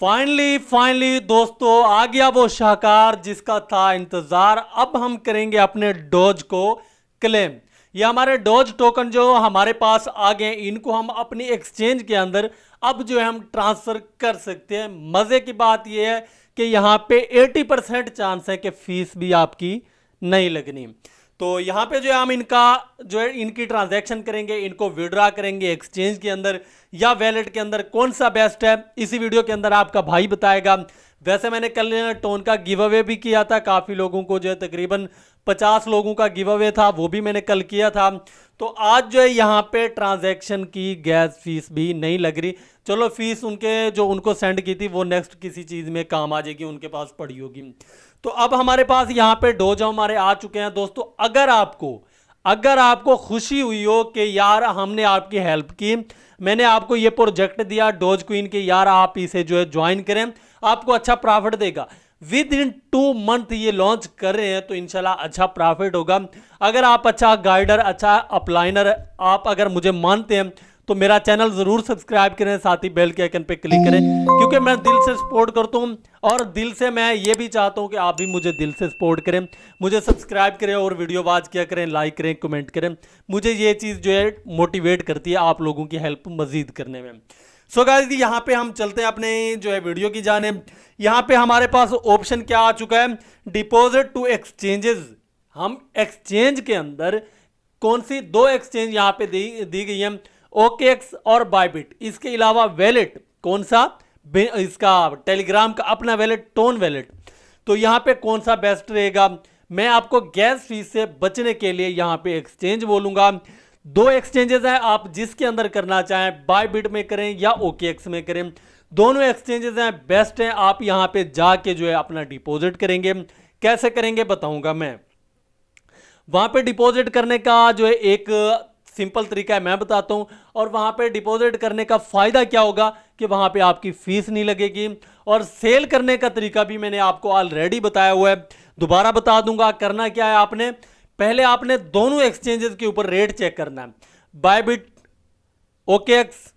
finally finally दोस्तों आ गया वो शाहकार जिसका था इंतज़ार अब हम करेंगे अपने डोज को क्लेम ये हमारे डोज टोकन जो हमारे पास आ गए इनको हम अपनी एक्सचेंज के अंदर अब जो है हम ट्रांसफ़र कर सकते हैं मज़े की बात यह है कि यहाँ पे 80 परसेंट चांस है कि फ़ीस भी आपकी नहीं लगनी तो यहाँ पे जो है हम इनका जो है इनकी ट्रांजैक्शन करेंगे इनको विड्रा करेंगे एक्सचेंज के अंदर या वैलेट के अंदर कौन सा बेस्ट है इसी वीडियो के अंदर आपका भाई बताएगा वैसे मैंने कल टोन का गिव अवे भी किया था काफ़ी लोगों को जो है तकरीबन 50 लोगों का गिव अवे था वो भी मैंने कल किया था तो आज जो है यहाँ पे ट्रांजैक्शन की गैस फीस भी नहीं लग रही चलो फीस उनके जो उनको सेंड की थी वो नेक्स्ट किसी चीज़ में काम आ जाएगी उनके पास पड़ी होगी तो अब हमारे पास यहाँ पे डोज हमारे आ चुके हैं दोस्तों अगर आपको अगर आपको खुशी हुई हो कि यार हमने आपकी हेल्प की मैंने आपको ये प्रोजेक्ट दिया डोज क्वीन के यार आप इसे जो है ज्वाइन करें आपको अच्छा प्रॉफिट देगा विद इन टू मंथ ये लॉन्च कर रहे हैं तो इनशाला अच्छा प्रॉफिट होगा अगर आप अच्छा गाइडर अच्छा अपलाइनर आप अगर मुझे मानते हैं तो मेरा चैनल ज़रूर सब्सक्राइब करें साथ ही बेल के आइकन पे क्लिक करें क्योंकि मैं दिल से सपोर्ट करता हूँ और दिल से मैं ये भी चाहता हूँ कि आप भी मुझे दिल से सपोर्ट करें मुझे सब्सक्राइब करें और वीडियो वाच किया करें लाइक करें कमेंट करें मुझे ये चीज़ जो है मोटिवेट करती है आप लोगों की हेल्प मज़ीद करने में सो so जी यहाँ पे हम चलते हैं अपने जो है वीडियो की जाने यहाँ पे हमारे पास ऑप्शन क्या आ चुका है डिपॉजिट टू एक्सचेंजेस हम एक्सचेंज के अंदर कौन सी दो एक्सचेंज यहाँ पे दी दी गई हैं ओकेएक्स और बायबिट इसके अलावा वैलेट कौन सा इसका टेलीग्राम का अपना वैलेट टोन वैलेट तो यहाँ पे कौन सा बेस्ट रहेगा मैं आपको गैस फीस से बचने के लिए यहाँ पे एक्सचेंज बोलूँगा दो एक्सचेंजेस हैं आप जिसके अंदर करना चाहें बायबिट में करें या ओकेएक्स में करें दोनों एक्सचेंजेस हैं बेस्ट हैं आप यहाँ पर जाके जो है अपना डिपोजिट करेंगे कैसे करेंगे बताऊंगा मैं वहां पे डिपॉजिट करने का जो है एक सिंपल तरीका है मैं बताता हूँ और वहाँ पे डिपॉजिट करने का फ़ायदा क्या होगा कि वहाँ पे आपकी फ़ीस नहीं लगेगी और सेल करने का तरीका भी मैंने आपको ऑलरेडी बताया हुआ है दोबारा बता दूंगा करना क्या है आपने पहले आपने दोनों एक्सचेंजेस के ऊपर रेट चेक करना है बिट ओके एक्स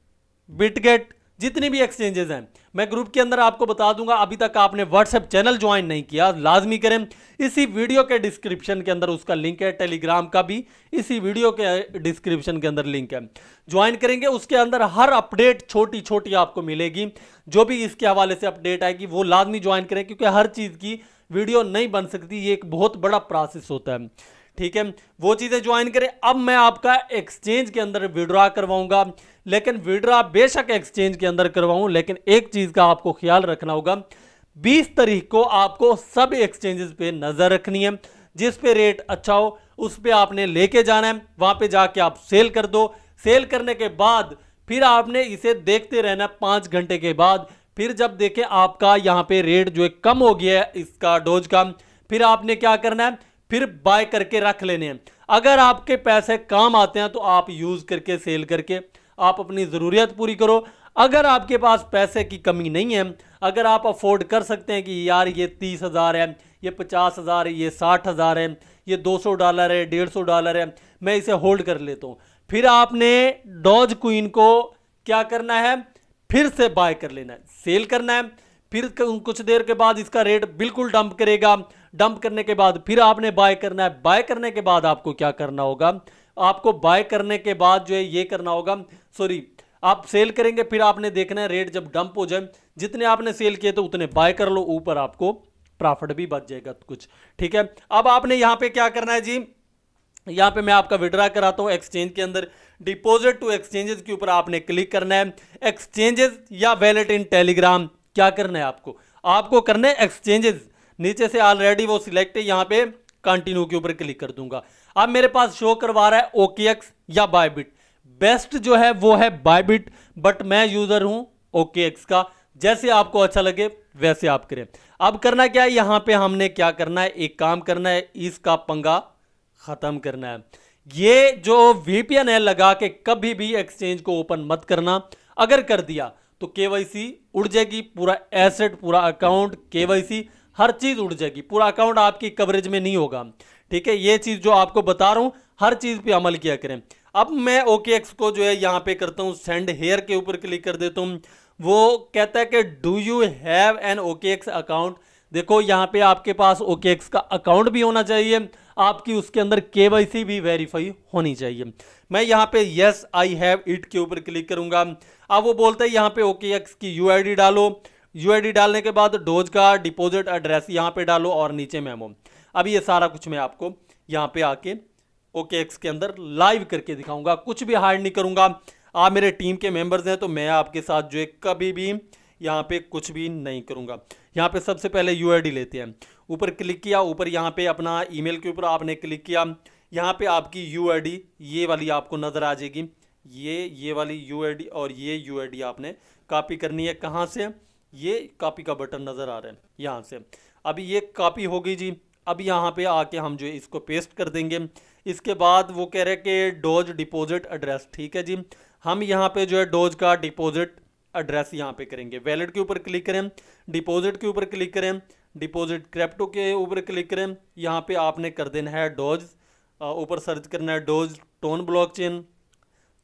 बिटगेट जितनी भी एक्सचेंजेस हैं मैं ग्रुप के अंदर आपको बता दूंगा अभी तक आपने व्हाट्सएप चैनल ज्वाइन नहीं किया लाजमी करें इसी वीडियो के डिस्क्रिप्शन के अंदर उसका लिंक है टेलीग्राम का भी इसी वीडियो के डिस्क्रिप्शन के अंदर लिंक है ज्वाइन करेंगे उसके अंदर हर अपडेट छोटी छोटी आपको मिलेगी जो भी इसके हवाले से अपडेट आएगी वो लाजमी ज्वाइन करें क्योंकि हर चीज़ की वीडियो नहीं बन सकती ये एक बहुत बड़ा प्रोसेस होता है ठीक है वो चीज़ें ज्वाइन करें अब मैं आपका एक्सचेंज के अंदर विड्रॉ करवाऊंगा लेकिन विड्रा बेशक एक्सचेंज के अंदर करवाऊं लेकिन एक चीज का आपको ख्याल रखना होगा 20 तारीख को आपको सब एक्सचेंजेस पे नजर रखनी है जिस पे रेट अच्छा हो उस पे आपने लेके जाना है वहां पे जाके आप सेल कर दो सेल करने के बाद फिर आपने इसे देखते रहना पांच घंटे के बाद फिर जब देखें आपका यहाँ पे रेट जो है कम हो गया है इसका डोज का फिर आपने क्या करना है फिर बाय करके रख लेने हैं अगर आपके पैसे काम आते हैं तो आप यूज़ करके सेल करके आप अपनी ज़रूरियात पूरी करो अगर आपके पास पैसे की कमी नहीं है अगर आप अफोर्ड कर सकते हैं कि यार ये तीस हज़ार है ये पचास हज़ार है ये साठ हज़ार है ये दो सौ डॉलर है डेढ़ सौ डॉलर है मैं इसे होल्ड कर लेता हूँ फिर आपने डॉज क्वीन को क्या करना है फिर से बाय कर लेना है सेल करना है फिर कुछ देर के बाद इसका रेट बिल्कुल डंप करेगा डंप करने के बाद फिर आपने बाय करना है बाय करने के बाद आपको क्या करना होगा आपको बाय करने के बाद जो है ये करना होगा सॉरी आप सेल करेंगे फिर आपने देखना है रेट जब डंप हो जाए जितने आपने सेल किए तो उतने बाय कर लो ऊपर आपको प्रॉफिट भी बच जाएगा कुछ ठीक है अब आपने यहाँ पे क्या करना है जी यहाँ पे मैं आपका विड्रा कराता हूँ एक्सचेंज के अंदर डिपॉजिट टू एक्सचेंजेस के ऊपर आपने क्लिक करना है एक्सचेंजेस या वैलेट इन टेलीग्राम क्या करना है आपको आपको करना है एक्सचेंजेस नीचे से ऑलरेडी वो सिलेक्ट है यहाँ पे कंटिन्यू के ऊपर क्लिक कर दूंगा अब मेरे पास शो करवा रहा है ओकेएक्स या बायबिट बेस्ट जो है वो है बायबिट बट मैं यूजर हूं ओकेएक्स का जैसे आपको अच्छा लगे वैसे आप करें अब करना क्या है यहां पे हमने क्या करना है एक काम करना है इसका पंगा खत्म करना है ये जो वीपीएन है लगा के कभी भी एक्सचेंज को ओपन मत करना अगर कर दिया तो केवाईसी उड़ जाएगी पूरा एसेट पूरा अकाउंट केवाईसी हर चीज़ उड़ जाएगी पूरा अकाउंट आपकी कवरेज में नहीं होगा ठीक है ये चीज़ जो आपको बता रहा हूँ हर चीज़ पे अमल किया करें अब मैं ओके एक्स को जो है यहाँ पे करता हूँ सेंड हेयर के ऊपर क्लिक कर देता हूँ वो कहता है कि do you have an OK X account देखो यहाँ पे आपके पास ओके एक्स का अकाउंट भी होना चाहिए आपकी उसके अंदर के वाई सी भी वेरीफाई होनी चाहिए मैं यहाँ पे यस आई हैव इट के ऊपर क्लिक करूँगा अब वो बोलता है यहाँ पे ओके एक्स की यू आई डी डालो यूआईडी डालने के बाद डोज का डिपोजिट एड्रेस यहाँ पे डालो और नीचे मेमो अब ये सारा कुछ मैं आपको यहाँ पे आके ओके एक्स के अंदर लाइव करके दिखाऊंगा कुछ भी हार्ड नहीं करूँगा आप मेरे टीम के मेंबर्स हैं तो मैं आपके साथ जो है कभी भी यहाँ पे कुछ भी नहीं करूँगा यहाँ पे सबसे पहले यू लेते हैं ऊपर क्लिक किया ऊपर यहाँ पे अपना ईमेल के ऊपर आपने क्लिक किया यहाँ पे आपकी यू ये वाली आपको नज़र आ जाएगी ये ये वाली यू और ये यू आपने कापी करनी है कहाँ से ये कॉपी का बटन नज़र आ रहा है यहाँ से अभी ये कॉपी होगी जी अब यहाँ पे आके हम जो इसको पेस्ट कर देंगे इसके बाद वो कह रहे हैं कि डोज डिपॉजिट एड्रेस ठीक है जी हम यहाँ पे जो है डोज का डिपॉजिट एड्रेस यहाँ पे करेंगे वैलेट के ऊपर क्लिक करें डिपॉजिट के ऊपर क्लिक करें डिपॉजिट क्रिप्टो के ऊपर क्लिक करें यहाँ पे आपने कर देना है डोज ऊपर सर्च करना है डोज टोन ब्लॉक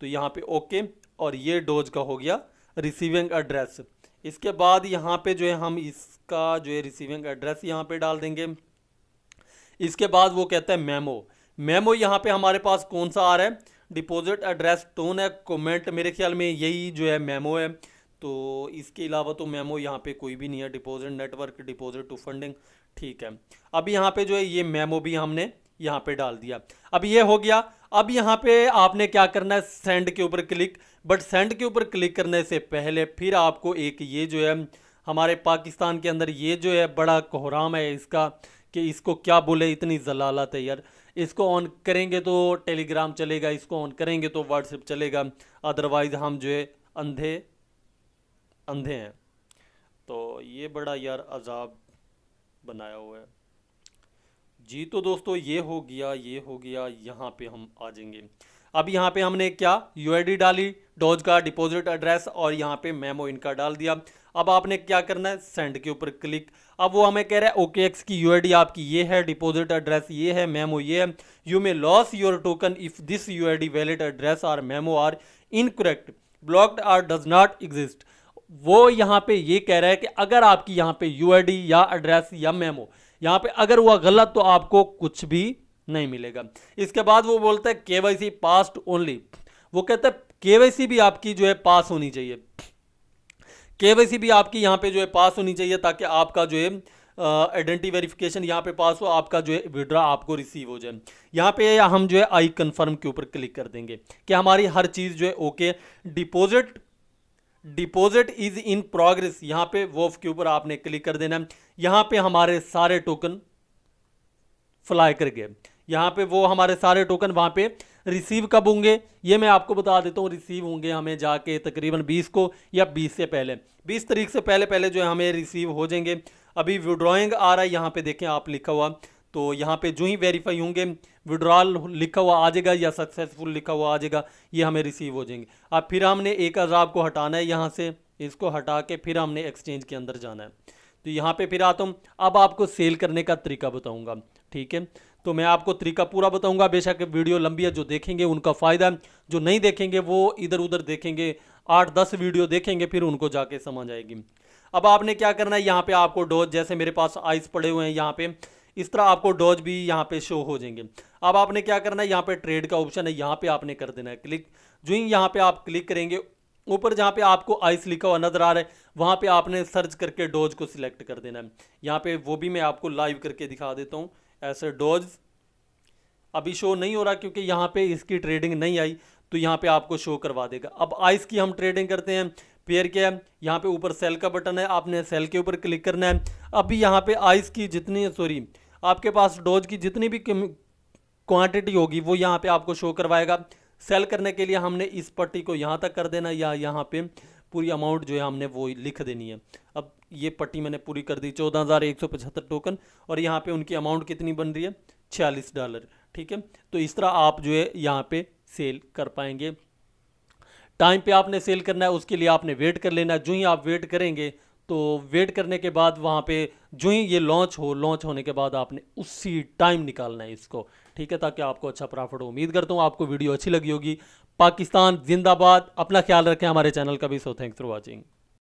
तो यहाँ पर ओके और ये डोज का हो गया रिसीविंग एड्रेस इसके बाद यहाँ पे जो है हम इसका जो है रिसीविंग एड्रेस यहाँ पे डाल देंगे इसके बाद वो कहता है मेमो मेमो यहाँ पे हमारे पास कौन सा आ रहा है डिपॉजिट एड्रेस टोन है कमेंट मेरे ख्याल में यही जो है मेमो है तो इसके अलावा तो मेमो यहाँ पे कोई भी नहीं है deposit network deposit to funding ठीक है अब यहाँ पे जो है ये मेमो भी हमने यहाँ पे डाल दिया अब ये हो गया अब यहाँ पे आपने क्या करना है सेंड के ऊपर क्लिक बट सेंड के ऊपर क्लिक करने से पहले फिर आपको एक ये जो है हमारे पाकिस्तान के अंदर ये जो है बड़ा कोहराम है इसका कि इसको क्या बोले इतनी जलालत है यार इसको ऑन करेंगे तो टेलीग्राम चलेगा इसको ऑन करेंगे तो व्हाट्सएप चलेगा अदरवाइज़ हम जो है अंधे अंधे हैं तो ये बड़ा यार अजाब बनाया हुआ है जी तो दोस्तों ये हो गया ये हो गया यहाँ पे हम आ जाएंगे अब यहाँ पे हमने क्या यू डाली डॉज का डिपॉजिट एड्रेस और यहाँ पे मेमो इनका डाल दिया अब आपने क्या करना है सेंड के ऊपर क्लिक अब वो हमें कह रहा है ओके एक्स की यू आपकी ये है डिपॉजिट एड्रेस ये है मेमो ये है you may lose your token if this you valid address or memo or incorrect blocked or does not exist वो यहाँ पे ये कह रहा है कि अगर आपकी यहाँ पे यू या एड्रेस या मेमो यहाँ पे अगर हुआ गलत तो आपको कुछ भी नहीं मिलेगा इसके बाद वो बोलता है के वाई सी पास्ट ओनली वो कहता है के भी आपकी जो है पास होनी चाहिए के वाई सी भी आपकी यहाँ पे जो है पास होनी चाहिए ताकि आपका जो है आइडेंटिटी वेरिफिकेशन यहाँ पे पास हो आपका जो है विड्रा आपको रिसीव हो जाए यहाँ पे हम जो है आई कन्फर्म के ऊपर क्लिक कर देंगे कि हमारी हर चीज़ जो है okay deposit deposit is in progress यहां पे वोफ के ऊपर आपने क्लिक कर देना यहां पे हमारे सारे टोकन फ्लाई कर गए यहां पे वो हमारे सारे टोकन वहां पे रिसीव कब होंगे ये मैं आपको बता देता हूँ रिसीव होंगे हमें जाके तकरीबन 20 को या 20 से पहले 20 तारीख से पहले पहले जो है हमें रिसीव हो जाएंगे अभी विड्रॉइंग आ रहा है यहाँ पे देखें आप लिखा हुआ तो यहाँ पे जो ही वेरीफाई होंगे विड्रॉल लिखा हुआ आ जाएगा या सक्सेसफुल लिखा हुआ आ जाएगा ये हमें रिसीव हो जाएंगे अब फिर हमने एक अजाब को हटाना है यहाँ से इसको हटा के फिर हमने एक्सचेंज के अंदर जाना है तो यहाँ पे फिर आता हूँ अब आपको सेल करने का तरीका बताऊँगा ठीक है तो मैं आपको तरीका पूरा बताऊँगा बेशक वीडियो लंबी है जो देखेंगे उनका फ़ायदा जो नहीं देखेंगे वो इधर उधर देखेंगे आठ दस वीडियो देखेंगे फिर उनको जाके समझ आएगी अब आपने क्या करना है यहाँ पे आपको डोज जैसे मेरे पास आइस पड़े हुए हैं यहाँ पे इस तरह आपको डॉज भी यहाँ पे शो हो जाएंगे अब आपने क्या करना है यहाँ पे ट्रेड का ऑप्शन है यहाँ पे आपने कर देना है क्लिक जो ही यहाँ पे आप क्लिक करेंगे ऊपर जहाँ पे आपको आइस लिखा हुआ नजर आ रहा है वहाँ पे आपने सर्च करके डॉज को सिलेक्ट कर देना है यहाँ पे वो भी मैं आपको लाइव करके दिखा देता हूँ ऐसे डोज अभी शो नहीं हो रहा क्योंकि यहाँ पे इसकी ट्रेडिंग नहीं आई तो यहाँ पे आपको शो करवा देगा अब आइस की हम ट्रेडिंग करते हैं पेयर क्या है यहाँ पे ऊपर सेल का बटन है आपने सेल के ऊपर क्लिक करना है अभी यहाँ पे आइस की जितनी सॉरी आपके पास डोज की जितनी भी क्वांटिटी होगी वो यहाँ पे आपको शो करवाएगा सेल करने के लिए हमने इस पट्टी को यहाँ तक कर देना या यहाँ पे पूरी अमाउंट जो है हमने वो लिख देनी है अब ये पट्टी मैंने पूरी कर दी चौदह हज़ार एक सौ पचहत्तर टोकन और यहाँ पर उनकी अमाउंट कितनी बन रही है छियालीस डॉलर ठीक है तो इस तरह आप जो है यहाँ पर सेल कर पाएंगे टाइम पे आपने सेल करना है उसके लिए आपने वेट कर लेना है जो ही आप वेट करेंगे तो वेट करने के बाद वहाँ पे जो ही ये लॉन्च हो लॉन्च होने के बाद आपने उसी टाइम निकालना है इसको ठीक है ताकि आपको अच्छा प्रॉफिट हो उम्मीद करता हूँ आपको वीडियो अच्छी लगी होगी पाकिस्तान जिंदाबाद अपना ख्याल रखें हमारे चैनल का भी सो थैंक्स फॉर वॉचिंग